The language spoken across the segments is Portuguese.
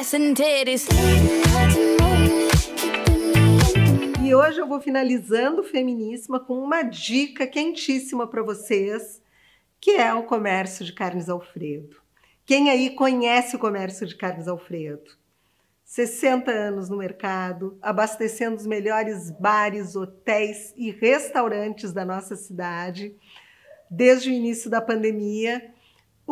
ass and titties. E hoje eu vou finalizando Feminíssima com uma dica quentíssima para vocês, que é o comércio de carnes Alfredo. Quem aí conhece o comércio de carnes Alfredo? 60 anos no mercado, abastecendo os melhores bares, hotéis e restaurantes da nossa cidade desde o início da pandemia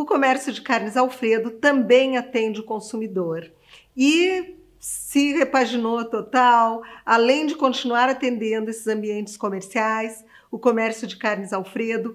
o comércio de carnes Alfredo também atende o consumidor e se repaginou total, além de continuar atendendo esses ambientes comerciais, o comércio de carnes Alfredo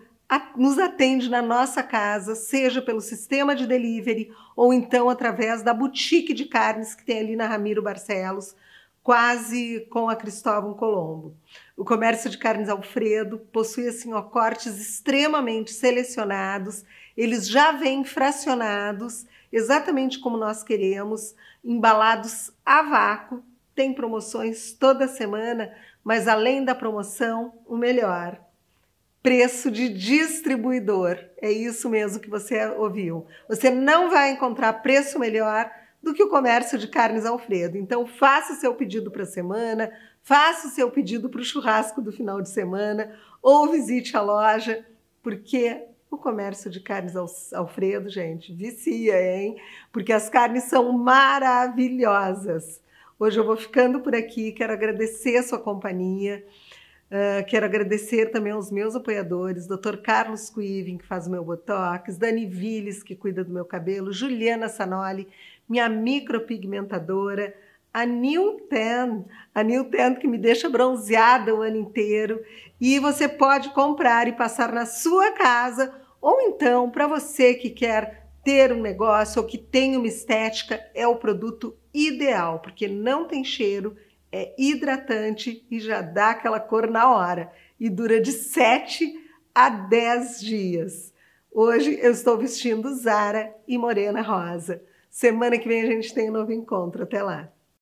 nos atende na nossa casa, seja pelo sistema de delivery ou então através da boutique de carnes que tem ali na Ramiro Barcelos, quase com a Cristóvão Colombo. O comércio de carnes Alfredo possui assim ó, cortes extremamente selecionados, eles já vêm fracionados, exatamente como nós queremos, embalados a vácuo, tem promoções toda semana, mas além da promoção, o melhor. Preço de distribuidor. É isso mesmo que você ouviu. Você não vai encontrar preço melhor do que o comércio de carnes Alfredo. Então, faça o seu pedido para a semana, faça o seu pedido para o churrasco do final de semana ou visite a loja, porque o comércio de carnes Alfredo, gente, vicia, hein? Porque as carnes são maravilhosas. Hoje eu vou ficando por aqui, quero agradecer a sua companhia. Uh, quero agradecer também aos meus apoiadores, Dr. Carlos Cuivin, que faz o meu Botox, Dani Villes, que cuida do meu cabelo, Juliana Sanoli, minha micropigmentadora, a Newtan, a Newtan que me deixa bronzeada o ano inteiro. E você pode comprar e passar na sua casa, ou então, para você que quer ter um negócio ou que tem uma estética, é o produto ideal, porque não tem cheiro é hidratante e já dá aquela cor na hora e dura de 7 a 10 dias. Hoje eu estou vestindo Zara e Morena Rosa. Semana que vem a gente tem um novo encontro. Até lá!